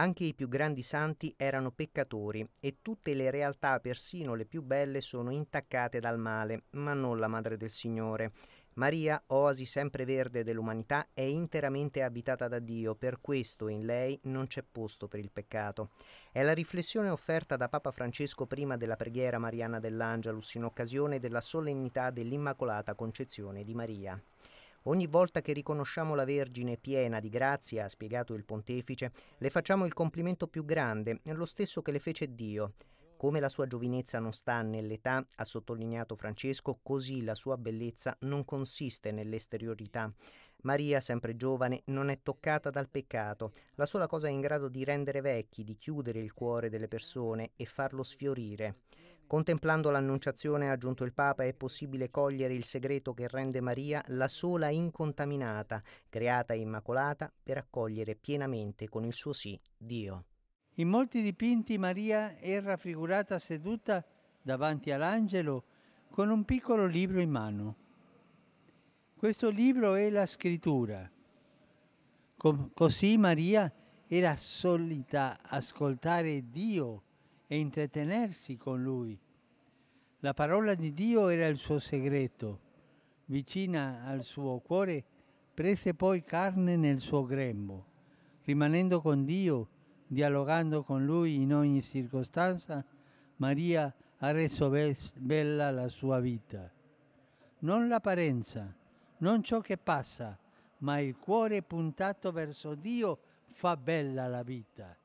Anche i più grandi santi erano peccatori e tutte le realtà, persino le più belle, sono intaccate dal male, ma non la Madre del Signore. Maria, oasi sempreverde dell'umanità, è interamente abitata da Dio, per questo in lei non c'è posto per il peccato. È la riflessione offerta da Papa Francesco prima della preghiera mariana dell'Angelus in occasione della solennità dell'Immacolata Concezione di Maria. Ogni volta che riconosciamo la Vergine piena di grazia, ha spiegato il pontefice, le facciamo il complimento più grande, lo stesso che le fece Dio. Come la sua giovinezza non sta nell'età, ha sottolineato Francesco, così la sua bellezza non consiste nell'esteriorità. Maria, sempre giovane, non è toccata dal peccato, la sola cosa è in grado di rendere vecchi, di chiudere il cuore delle persone e farlo sfiorire. Contemplando l'Annunciazione, ha aggiunto il Papa, è possibile cogliere il segreto che rende Maria la sola incontaminata, creata e immacolata, per accogliere pienamente con il suo sì Dio. In molti dipinti Maria è raffigurata seduta davanti all'angelo con un piccolo libro in mano. Questo libro è la scrittura. Com- così Maria era solita ascoltare Dio e intrattenersi con lui. La parola di Dio era il suo segreto. Vicina al suo cuore, prese poi carne nel suo grembo. Rimanendo con Dio, dialogando con Lui in ogni circostanza, Maria ha reso be- bella la sua vita. Non l'apparenza, non ciò che passa, ma il cuore puntato verso Dio fa bella la vita.